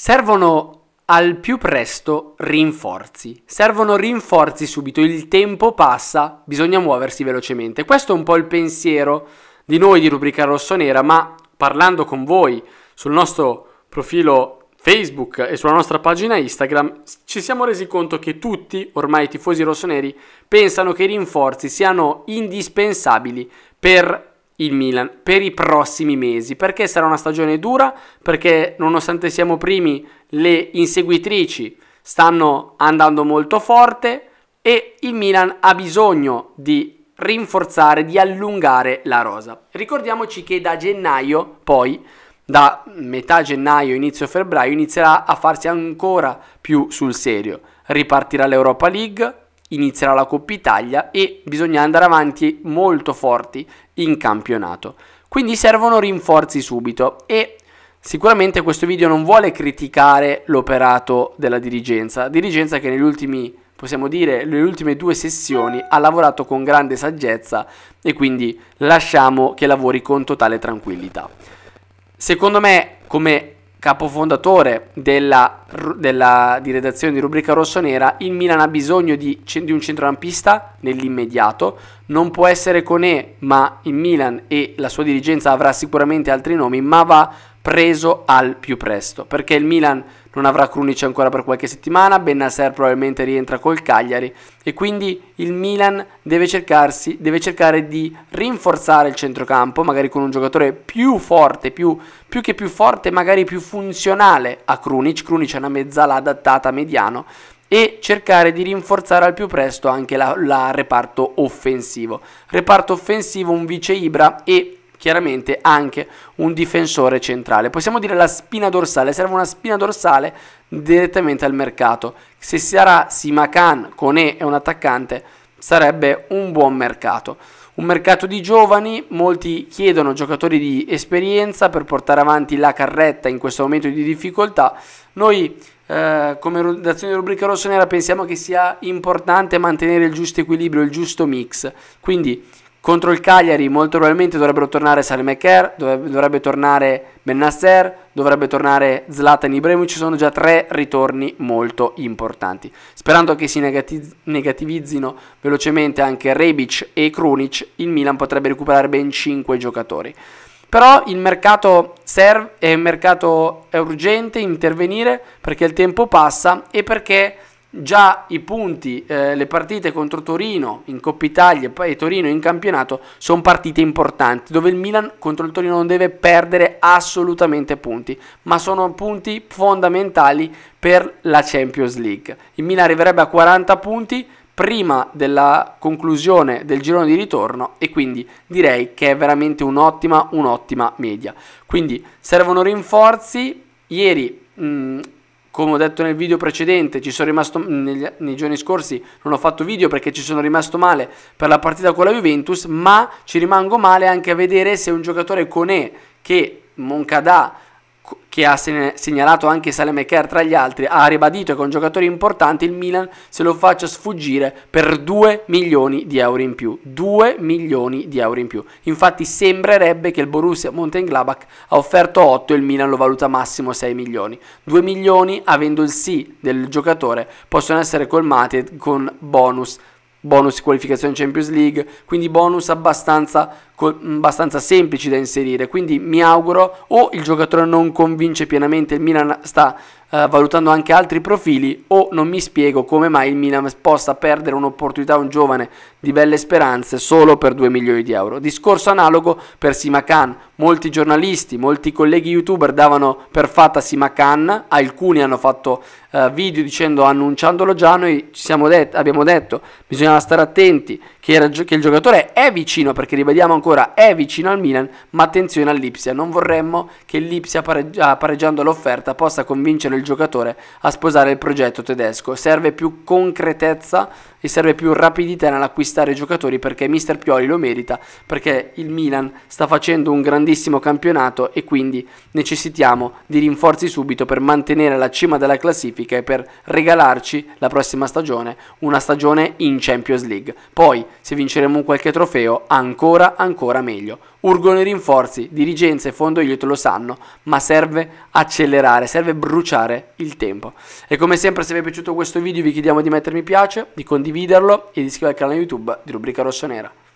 Servono al più presto rinforzi. Servono rinforzi subito, il tempo passa, bisogna muoversi velocemente. Questo è un po' il pensiero di noi di Rubrica Rossonera, ma parlando con voi sul nostro profilo Facebook e sulla nostra pagina Instagram ci siamo resi conto che tutti, ormai i tifosi rossoneri, pensano che i rinforzi siano indispensabili per il Milan per i prossimi mesi, perché sarà una stagione dura, perché nonostante siamo primi le inseguitrici stanno andando molto forte e il Milan ha bisogno di rinforzare, di allungare la rosa. Ricordiamoci che da gennaio poi da metà gennaio, inizio febbraio, inizierà a farsi ancora più sul serio. Ripartirà l'Europa League, inizierà la Coppa Italia e bisogna andare avanti molto forti in campionato. Quindi servono rinforzi subito e sicuramente questo video non vuole criticare l'operato della dirigenza, dirigenza che negli ultimi possiamo dire le ultime due sessioni ha lavorato con grande saggezza e quindi lasciamo che lavori con totale tranquillità. Secondo me, come capofondatore della, della, di redazione di rubrica rossonera, il Milan ha bisogno di, di un centrocampista nell'immediato, non può essere con E, ma il Milan e la sua dirigenza avrà sicuramente altri nomi, ma va preso al più presto, perché il Milan non avrà Krunic ancora per qualche settimana, Bennaser probabilmente rientra col Cagliari e quindi il Milan deve, cercarsi, deve cercare di rinforzare il centrocampo, magari con un giocatore più forte, più, più che più forte, magari più funzionale a Krunic, Krunic è una mezzala adattata a mediano, e cercare di rinforzare al più presto anche il reparto offensivo. Reparto offensivo un vice Ibra e chiaramente anche un difensore centrale. Possiamo dire la spina dorsale, serve una spina dorsale direttamente al mercato. Se sarà Simakan, con E è un attaccante, sarebbe un buon mercato. Un mercato di giovani, molti chiedono giocatori di esperienza per portare avanti la carretta in questo momento di difficoltà. Noi eh, come redazione di rubrica rossonera pensiamo che sia importante mantenere il giusto equilibrio, il giusto mix. Quindi contro il Cagliari molto probabilmente dovrebbero tornare Salemeker, dovrebbe, dovrebbe tornare Bennasser, dovrebbe tornare Zlatan Ibrahimovic, ci sono già tre ritorni molto importanti. Sperando che si negatiz- negativizzino velocemente anche Rebic e Krunic, il Milan potrebbe recuperare ben 5 giocatori. Però il mercato, serve, eh, il mercato è urgente intervenire perché il tempo passa e perché già i punti, eh, le partite contro Torino in Coppa Italia e Torino in campionato sono partite importanti dove il Milan contro il Torino non deve perdere assolutamente punti, ma sono punti fondamentali per la Champions League. Il Milan arriverebbe a 40 punti prima della conclusione del girone di ritorno e quindi direi che è veramente un'ottima, un'ottima media. Quindi servono rinforzi, ieri mh, mm, come ho detto nel video precedente, ci sono rimasto negli, nei giorni scorsi, non ho fatto video perché ci sono rimasto male per la partita con la Juventus, ma ci rimango male anche a vedere se un giocatore con E che Moncada che ha segnalato anche Salem Kerr tra gli altri, ha ribadito che con giocatori importanti il Milan se lo faccia sfuggire per 2 milioni di euro in più. 2 milioni di euro in più. Infatti sembrerebbe che il Borussia Mönchengladbach ha offerto 8 e il Milan lo valuta massimo 6 milioni. 2 milioni avendo il sì del giocatore possono essere colmati con bonus bonus qualificazione Champions League, quindi bonus abbastanza abbastanza semplici da inserire, quindi mi auguro o il giocatore non convince pienamente, il Milan sta eh, valutando anche altri profili o non mi spiego come mai il Milan possa perdere un'opportunità a un giovane di belle speranze solo per 2 milioni di euro. Discorso analogo per Simacan, molti giornalisti, molti colleghi youtuber davano per fatta Simacan, alcuni hanno fatto eh, video dicendo annunciandolo già, noi det- abbiamo detto bisognava stare attenti che, era, che, il giocatore è vicino, perché ribadiamo ancora, è vicino al Milan, ma attenzione all'Ipsia, non vorremmo che l'Ipsia pareggia, ah, pareggiando l'offerta possa convincere il giocatore a sposare il progetto tedesco, serve più concretezza e serve più rapidità nell'acquistare giocatori perché mister Pioli lo merita, perché il Milan sta facendo un grandissimo campionato e quindi necessitiamo di rinforzi subito per mantenere la cima della classifica e per regalarci la prossima stagione una stagione in Champions League. Poi se vinceremo qualche trofeo ancora ancora meglio. Urgono i rinforzi, dirigenza e fondo aiuto lo sanno, ma serve accelerare, serve bruciare il tempo. E come sempre se vi è piaciuto questo video vi chiediamo di mettermi piace, di condividerlo e di iscrivervi al canale YouTube di Rubrica Rossonera.